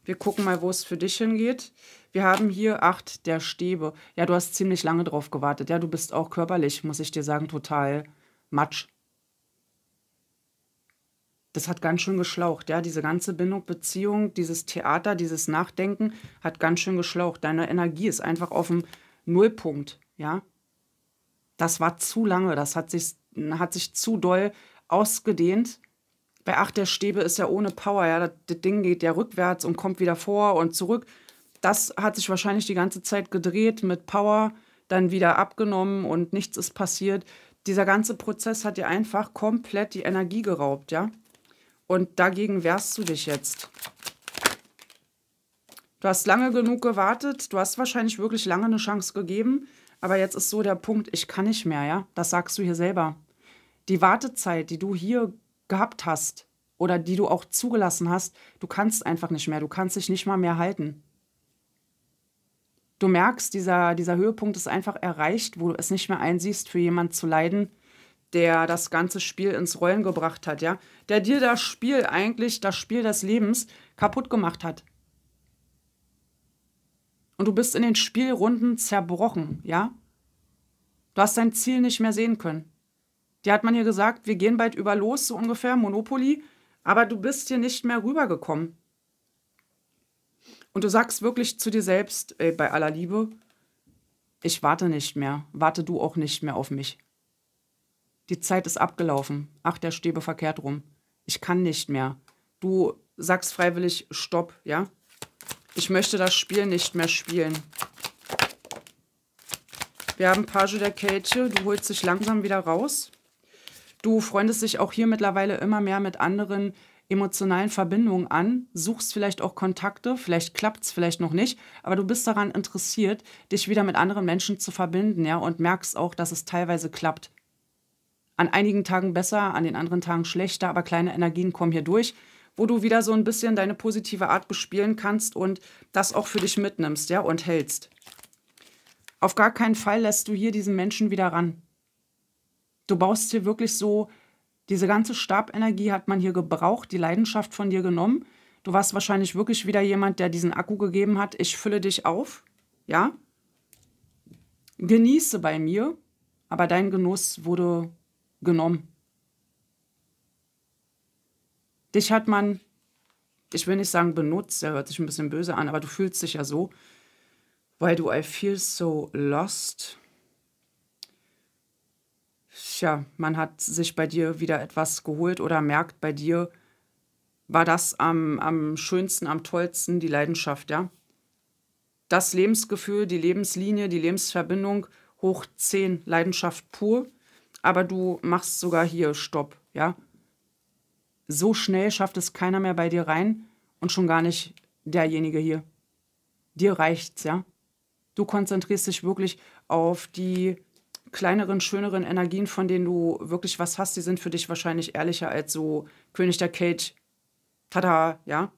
Wir gucken mal, wo es für dich hingeht. Wir haben hier acht der Stäbe. Ja, du hast ziemlich lange drauf gewartet. Ja, du bist auch körperlich, muss ich dir sagen, total matsch das hat ganz schön geschlaucht, ja. Diese ganze Bindung, Beziehung, dieses Theater, dieses Nachdenken hat ganz schön geschlaucht. Deine Energie ist einfach auf dem Nullpunkt, ja. Das war zu lange, das hat sich, hat sich zu doll ausgedehnt. Bei acht der Stäbe ist ja ohne Power, ja. Das, das Ding geht ja rückwärts und kommt wieder vor und zurück. Das hat sich wahrscheinlich die ganze Zeit gedreht mit Power, dann wieder abgenommen und nichts ist passiert. Dieser ganze Prozess hat dir einfach komplett die Energie geraubt, ja. Und dagegen wehrst du dich jetzt. Du hast lange genug gewartet, du hast wahrscheinlich wirklich lange eine Chance gegeben, aber jetzt ist so der Punkt, ich kann nicht mehr, ja? Das sagst du hier selber. Die Wartezeit, die du hier gehabt hast oder die du auch zugelassen hast, du kannst einfach nicht mehr, du kannst dich nicht mal mehr halten. Du merkst, dieser, dieser Höhepunkt ist einfach erreicht, wo du es nicht mehr einsiehst, für jemanden zu leiden, der das ganze Spiel ins Rollen gebracht hat, ja, der dir das Spiel eigentlich, das Spiel des Lebens kaputt gemacht hat. Und du bist in den Spielrunden zerbrochen, ja? Du hast dein Ziel nicht mehr sehen können. Dir hat man hier gesagt, wir gehen bald über los, so ungefähr, Monopoly, aber du bist hier nicht mehr rübergekommen. Und du sagst wirklich zu dir selbst, ey, bei aller Liebe, ich warte nicht mehr, warte du auch nicht mehr auf mich. Die Zeit ist abgelaufen. Ach, der Stäbe verkehrt rum. Ich kann nicht mehr. Du sagst freiwillig Stopp, ja? Ich möchte das Spiel nicht mehr spielen. Wir haben Page der Kälte. Du holst dich langsam wieder raus. Du freundest dich auch hier mittlerweile immer mehr mit anderen emotionalen Verbindungen an, suchst vielleicht auch Kontakte, vielleicht klappt es vielleicht noch nicht, aber du bist daran interessiert, dich wieder mit anderen Menschen zu verbinden, ja, und merkst auch, dass es teilweise klappt an einigen Tagen besser, an den anderen Tagen schlechter, aber kleine Energien kommen hier durch, wo du wieder so ein bisschen deine positive Art bespielen kannst und das auch für dich mitnimmst, ja, und hältst. Auf gar keinen Fall lässt du hier diesen Menschen wieder ran. Du baust hier wirklich so, diese ganze Stabenergie hat man hier gebraucht, die Leidenschaft von dir genommen. Du warst wahrscheinlich wirklich wieder jemand, der diesen Akku gegeben hat, ich fülle dich auf, ja. Genieße bei mir, aber dein Genuss wurde genommen. Dich hat man, ich will nicht sagen benutzt, der hört sich ein bisschen böse an, aber du fühlst dich ja so, weil du I feel so lost. Tja, man hat sich bei dir wieder etwas geholt oder merkt bei dir, war das am, am schönsten, am tollsten, die Leidenschaft, ja? Das Lebensgefühl, die Lebenslinie, die Lebensverbindung hoch 10, Leidenschaft pur aber du machst sogar hier Stopp, ja? So schnell schafft es keiner mehr bei dir rein und schon gar nicht derjenige hier. Dir reicht's, ja? Du konzentrierst dich wirklich auf die kleineren, schöneren Energien, von denen du wirklich was hast. Die sind für dich wahrscheinlich ehrlicher als so König der Cage. Tada, ja?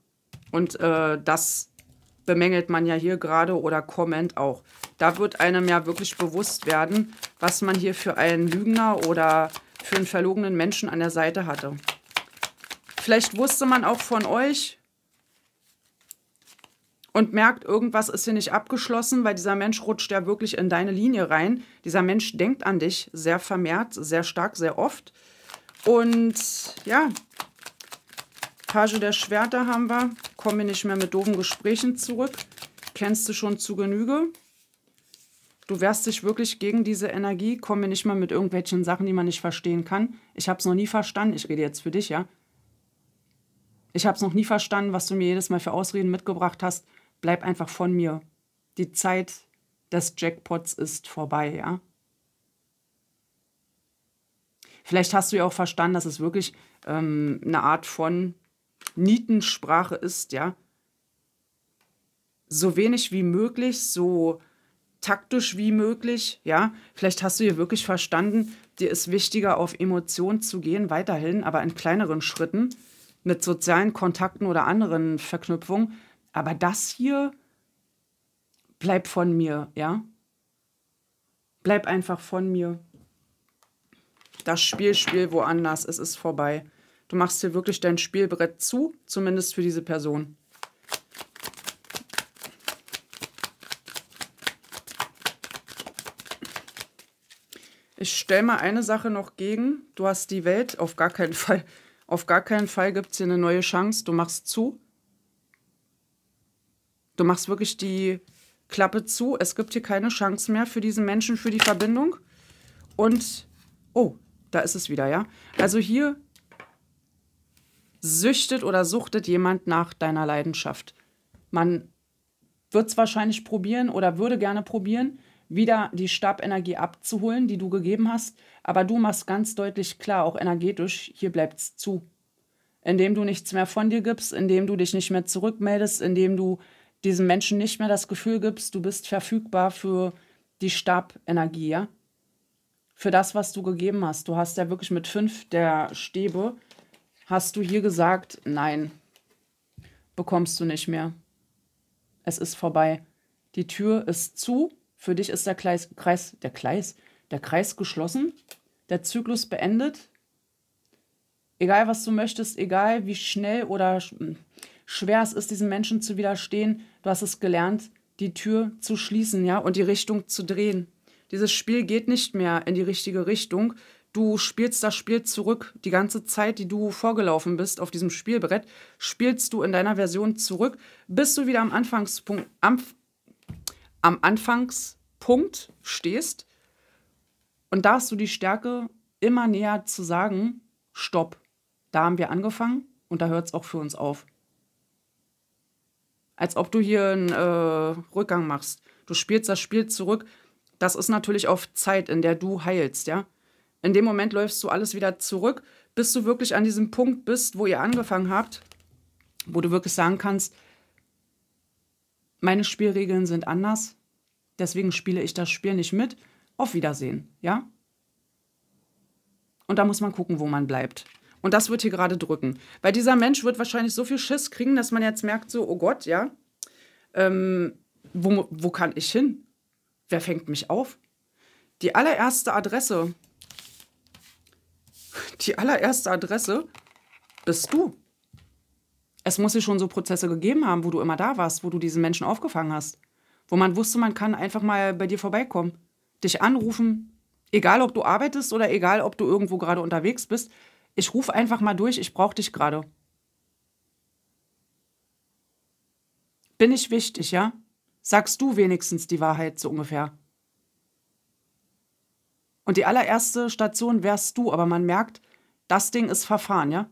Und äh, das bemängelt man ja hier gerade oder Comment auch. Da wird einem ja wirklich bewusst werden, was man hier für einen Lügner oder für einen verlogenen Menschen an der Seite hatte. Vielleicht wusste man auch von euch und merkt, irgendwas ist hier nicht abgeschlossen, weil dieser Mensch rutscht ja wirklich in deine Linie rein. Dieser Mensch denkt an dich sehr vermehrt, sehr stark, sehr oft. Und ja, Page der Schwerter haben wir. Kommen wir nicht mehr mit doofen Gesprächen zurück. Kennst du schon zu Genüge. Du wehrst dich wirklich gegen diese Energie. Kommen wir nicht mal mit irgendwelchen Sachen, die man nicht verstehen kann. Ich habe es noch nie verstanden. Ich rede jetzt für dich, ja. Ich habe es noch nie verstanden, was du mir jedes Mal für Ausreden mitgebracht hast. Bleib einfach von mir. Die Zeit des Jackpots ist vorbei, ja. Vielleicht hast du ja auch verstanden, dass es wirklich ähm, eine Art von Nietensprache ist, ja, so wenig wie möglich, so taktisch wie möglich, ja. Vielleicht hast du hier wirklich verstanden, dir ist wichtiger, auf Emotionen zu gehen, weiterhin, aber in kleineren Schritten, mit sozialen Kontakten oder anderen Verknüpfungen. Aber das hier bleib von mir, ja. Bleib einfach von mir. Das Spiel, Spiel woanders, es ist vorbei. Du machst hier wirklich dein Spielbrett zu, zumindest für diese Person. Ich stelle mal eine Sache noch gegen. Du hast die Welt auf gar keinen Fall. Auf gar keinen Fall gibt es hier eine neue Chance. Du machst zu. Du machst wirklich die Klappe zu. Es gibt hier keine Chance mehr für diesen Menschen, für die Verbindung. Und, oh, da ist es wieder, ja. Also hier süchtet oder suchtet jemand nach deiner Leidenschaft. Man wird es wahrscheinlich probieren oder würde gerne probieren, wieder die Stabenergie abzuholen, die du gegeben hast, aber du machst ganz deutlich klar, auch energetisch, hier bleibt es zu. Indem du nichts mehr von dir gibst, indem du dich nicht mehr zurückmeldest, indem du diesem Menschen nicht mehr das Gefühl gibst, du bist verfügbar für die Stabenergie, ja? Für das, was du gegeben hast. Du hast ja wirklich mit fünf der Stäbe Hast du hier gesagt, nein, bekommst du nicht mehr. Es ist vorbei. Die Tür ist zu. Für dich ist der Kreis, Kreis, der Kreis, der Kreis geschlossen, der Zyklus beendet. Egal, was du möchtest, egal wie schnell oder schwer es ist, diesen Menschen zu widerstehen, du hast es gelernt, die Tür zu schließen, ja, und die Richtung zu drehen. Dieses Spiel geht nicht mehr in die richtige Richtung du spielst das Spiel zurück. Die ganze Zeit, die du vorgelaufen bist auf diesem Spielbrett, spielst du in deiner Version zurück, bis du wieder am Anfangspunkt, am, am Anfangspunkt stehst. Und da hast du die Stärke, immer näher zu sagen, stopp, da haben wir angefangen und da hört es auch für uns auf. Als ob du hier einen äh, Rückgang machst. Du spielst das Spiel zurück. Das ist natürlich auf Zeit, in der du heilst, ja in dem Moment läufst du alles wieder zurück, bis du wirklich an diesem Punkt bist, wo ihr angefangen habt, wo du wirklich sagen kannst, meine Spielregeln sind anders, deswegen spiele ich das Spiel nicht mit. Auf Wiedersehen, ja? Und da muss man gucken, wo man bleibt. Und das wird hier gerade drücken. Weil dieser Mensch wird wahrscheinlich so viel Schiss kriegen, dass man jetzt merkt, so, oh Gott, ja, ähm, wo, wo kann ich hin? Wer fängt mich auf? Die allererste Adresse, die allererste Adresse bist du. Es muss ja schon so Prozesse gegeben haben, wo du immer da warst, wo du diesen Menschen aufgefangen hast. Wo man wusste, man kann einfach mal bei dir vorbeikommen, dich anrufen. Egal, ob du arbeitest oder egal, ob du irgendwo gerade unterwegs bist. Ich rufe einfach mal durch, ich brauche dich gerade. Bin ich wichtig, ja? Sagst du wenigstens die Wahrheit so ungefähr? Und die allererste Station wärst du, aber man merkt, das Ding ist verfahren, ja?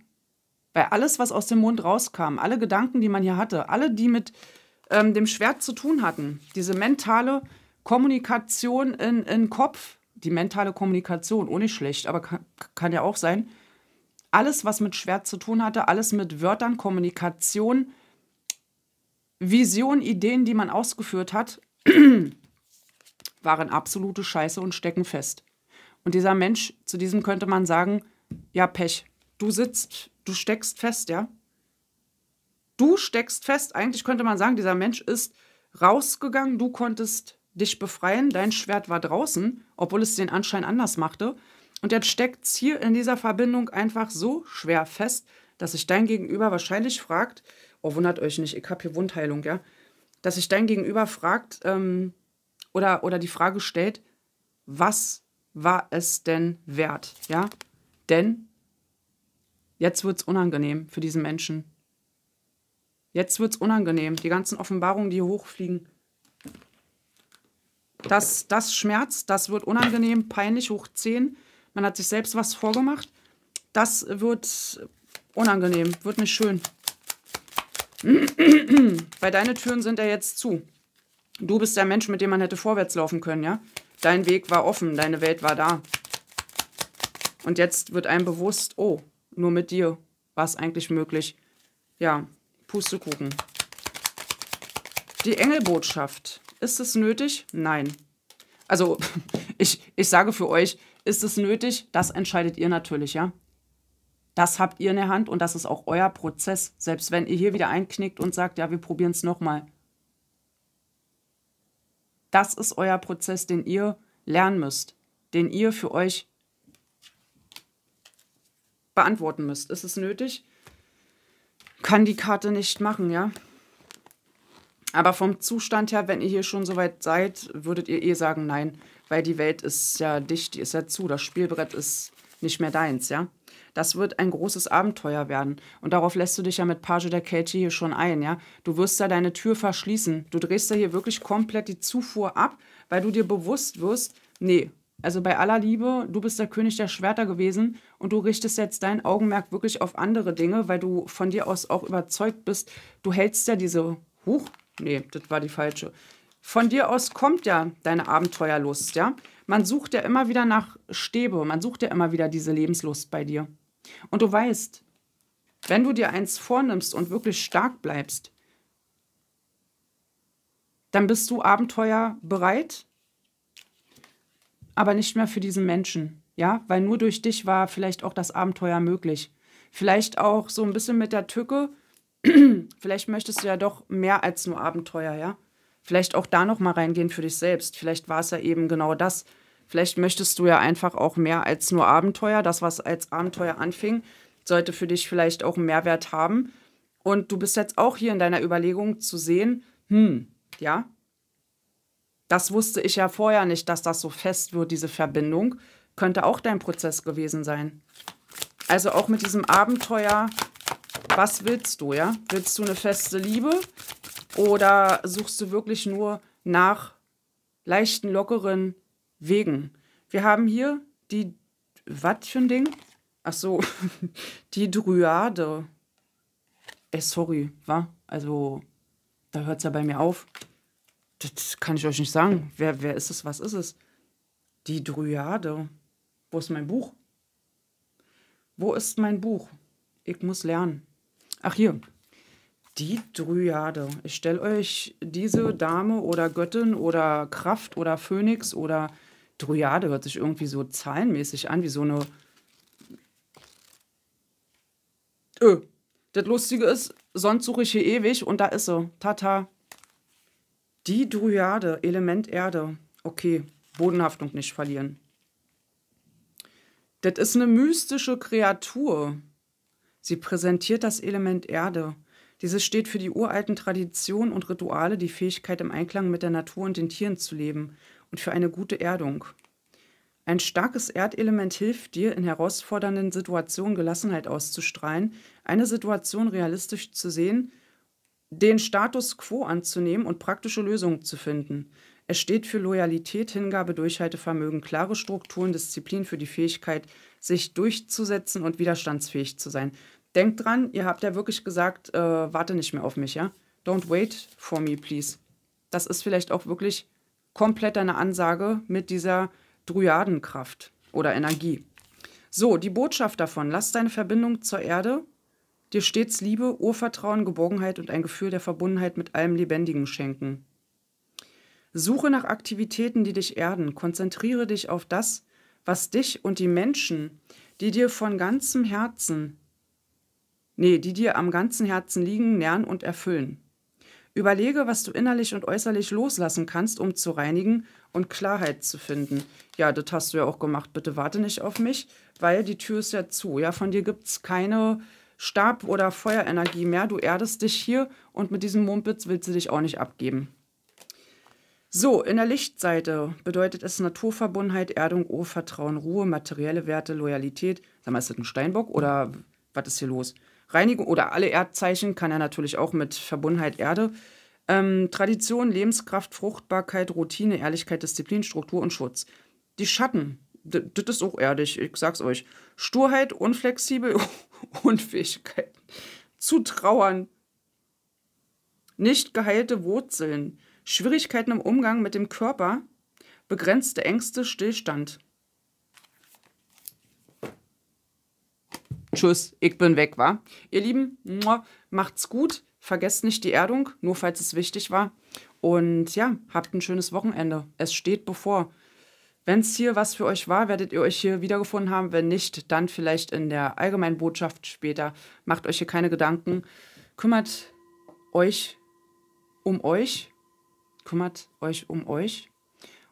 Weil alles, was aus dem Mund rauskam, alle Gedanken, die man hier hatte, alle, die mit ähm, dem Schwert zu tun hatten, diese mentale Kommunikation in, in Kopf, die mentale Kommunikation, ohne schlecht, aber kann, kann ja auch sein, alles, was mit Schwert zu tun hatte, alles mit Wörtern, Kommunikation, Vision, Ideen, die man ausgeführt hat, waren absolute Scheiße und stecken fest. Und dieser Mensch, zu diesem könnte man sagen, ja, Pech. Du sitzt, du steckst fest, ja. Du steckst fest. Eigentlich könnte man sagen, dieser Mensch ist rausgegangen, du konntest dich befreien, dein Schwert war draußen, obwohl es den Anschein anders machte. Und jetzt steckt es hier in dieser Verbindung einfach so schwer fest, dass sich dein Gegenüber wahrscheinlich fragt, oh, wundert euch nicht, ich habe hier Wundheilung, ja, dass sich dein Gegenüber fragt ähm, oder, oder die Frage stellt, was war es denn wert? Ja? Denn jetzt wird es unangenehm für diesen Menschen. Jetzt wird es unangenehm. Die ganzen Offenbarungen, die hier hochfliegen. Das, das schmerzt, das wird unangenehm, peinlich, hoch 10. Man hat sich selbst was vorgemacht. Das wird unangenehm, wird nicht schön. Weil deine Türen sind ja jetzt zu. Du bist der Mensch, mit dem man hätte vorwärts laufen können, ja? dein Weg war offen, deine Welt war da. Und jetzt wird einem bewusst, oh, nur mit dir war es eigentlich möglich. Ja, Pustekuchen. Die Engelbotschaft. Ist es nötig? Nein. Also, ich, ich sage für euch, ist es nötig? Das entscheidet ihr natürlich, ja? Das habt ihr in der Hand und das ist auch euer Prozess. Selbst wenn ihr hier wieder einknickt und sagt, ja, wir probieren es nochmal. Das ist euer Prozess, den ihr lernen müsst, den ihr für euch beantworten müsst. Ist es nötig? Kann die Karte nicht machen, ja? Aber vom Zustand her, wenn ihr hier schon so weit seid, würdet ihr eh sagen, nein, weil die Welt ist ja dicht, die ist ja zu, das Spielbrett ist nicht mehr deins, ja? Das wird ein großes Abenteuer werden. Und darauf lässt du dich ja mit Page der Kelche hier schon ein, ja. Du wirst da deine Tür verschließen. Du drehst da hier wirklich komplett die Zufuhr ab, weil du dir bewusst wirst, nee, also bei aller Liebe, du bist der König der Schwerter gewesen und du richtest jetzt dein Augenmerk wirklich auf andere Dinge, weil du von dir aus auch überzeugt bist, du hältst ja diese, huch, nee, das war die falsche. Von dir aus kommt ja deine Abenteuerlust, ja. Man sucht ja immer wieder nach Stäbe, man sucht ja immer wieder diese Lebenslust bei dir. Und du weißt, wenn du dir eins vornimmst und wirklich stark bleibst, dann bist du Abenteuer bereit, aber nicht mehr für diesen Menschen. Ja, weil nur durch dich war vielleicht auch das Abenteuer möglich. Vielleicht auch so ein bisschen mit der Tücke. vielleicht möchtest du ja doch mehr als nur Abenteuer, ja? Vielleicht auch da nochmal reingehen für dich selbst. Vielleicht war es ja eben genau das, Vielleicht möchtest du ja einfach auch mehr als nur Abenteuer. Das, was als Abenteuer anfing, sollte für dich vielleicht auch einen Mehrwert haben. Und du bist jetzt auch hier in deiner Überlegung zu sehen, hm, ja, das wusste ich ja vorher nicht, dass das so fest wird, diese Verbindung. Könnte auch dein Prozess gewesen sein. Also auch mit diesem Abenteuer, was willst du, ja? Willst du eine feste Liebe oder suchst du wirklich nur nach leichten, lockeren Wegen. Wir haben hier die, was für ein Ding? Ach so, die Dryade. Ey, äh, sorry, wa? Also, da hört es ja bei mir auf. Das kann ich euch nicht sagen. Wer, wer ist es? Was ist es? Die Dryade. Wo ist mein Buch? Wo ist mein Buch? Ich muss lernen. Ach, hier. Die Dryade. Ich stelle euch diese Dame oder Göttin oder Kraft oder Phönix oder Dryade hört sich irgendwie so zahlenmäßig an, wie so eine. Ö. Das Lustige ist, sonst suche ich hier ewig und da ist sie. Tata. Die Dryade, Element Erde. Okay, Bodenhaftung nicht verlieren. Das ist eine mystische Kreatur. Sie präsentiert das Element Erde. Dieses steht für die uralten Traditionen und Rituale, die Fähigkeit, im Einklang mit der Natur und den Tieren zu leben und für eine gute Erdung. Ein starkes Erdelement hilft dir, in herausfordernden Situationen Gelassenheit auszustrahlen, eine Situation realistisch zu sehen, den Status quo anzunehmen und praktische Lösungen zu finden. Es steht für Loyalität, Hingabe, Durchhaltevermögen, klare Strukturen, Disziplin für die Fähigkeit, sich durchzusetzen und widerstandsfähig zu sein. Denkt dran, ihr habt ja wirklich gesagt, äh, warte nicht mehr auf mich, ja? Don't wait for me, please. Das ist vielleicht auch wirklich komplett deine Ansage mit dieser Dryadenkraft oder Energie. So, die Botschaft davon, lass deine Verbindung zur Erde dir stets Liebe, Urvertrauen, Geborgenheit und ein Gefühl der Verbundenheit mit allem Lebendigen schenken. Suche nach Aktivitäten, die dich erden. Konzentriere dich auf das, was dich und die Menschen, die dir von ganzem Herzen, nee, die dir am ganzen Herzen liegen, nähren und erfüllen. Überlege, was du innerlich und äußerlich loslassen kannst, um zu reinigen und Klarheit zu finden. Ja, das hast du ja auch gemacht. Bitte warte nicht auf mich, weil die Tür ist ja zu. Ja, von dir gibt es keine Stab- oder Feuerenergie mehr. Du erdest dich hier und mit diesem Mumpitz willst du dich auch nicht abgeben. So, in der Lichtseite bedeutet es Naturverbundenheit, Erdung, Urvertrauen, Ruhe, materielle Werte, Loyalität. Sag mal, ist das ein Steinbock oder was ist hier los? Reinigung oder alle Erdzeichen kann er natürlich auch mit Verbundenheit Erde. Ähm, Tradition, Lebenskraft, Fruchtbarkeit, Routine, Ehrlichkeit, Disziplin, Struktur und Schutz. Die Schatten, das ist auch erdig, ich sag's euch. Sturheit, unflexibel, Unfähigkeit. Zu trauern. Nicht geheilte Wurzeln. Schwierigkeiten im Umgang mit dem Körper. Begrenzte Ängste, Stillstand. Tschüss, ich bin weg, wa? Ihr Lieben, macht's gut. Vergesst nicht die Erdung, nur falls es wichtig war. Und ja, habt ein schönes Wochenende. Es steht bevor. Wenn es hier was für euch war, werdet ihr euch hier wiedergefunden haben. Wenn nicht, dann vielleicht in der allgemeinen Botschaft später. Macht euch hier keine Gedanken. Kümmert euch um euch. Kümmert euch um euch.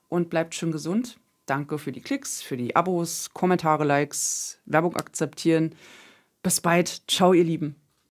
Und bleibt schön gesund. Danke für die Klicks, für die Abos, Kommentare, Likes, Werbung akzeptieren. Bis bald. Ciao, ihr Lieben.